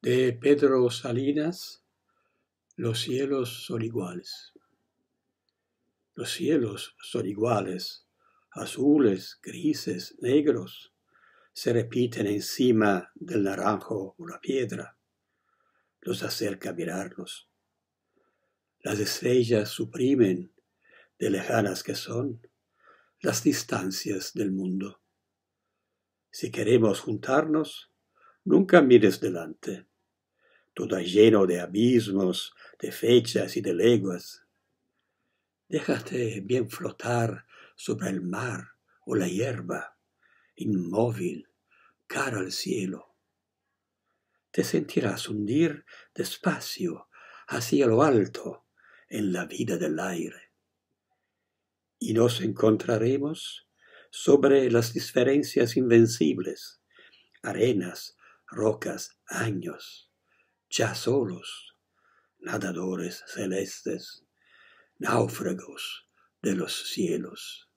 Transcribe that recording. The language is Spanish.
de Pedro Salinas, los cielos son iguales. Los cielos son iguales, azules, grises, negros, se repiten encima del naranjo o la piedra, los acerca a mirarlos. Las estrellas suprimen, de lejanas que son, las distancias del mundo. Si queremos juntarnos, nunca mires delante todo lleno de abismos, de fechas y de leguas. Déjate bien flotar sobre el mar o la hierba, inmóvil, cara al cielo. Te sentirás hundir despacio hacia lo alto en la vida del aire. Y nos encontraremos sobre las diferencias invencibles, arenas, rocas, años ya solos, nadadores celestes, náufragos de los cielos.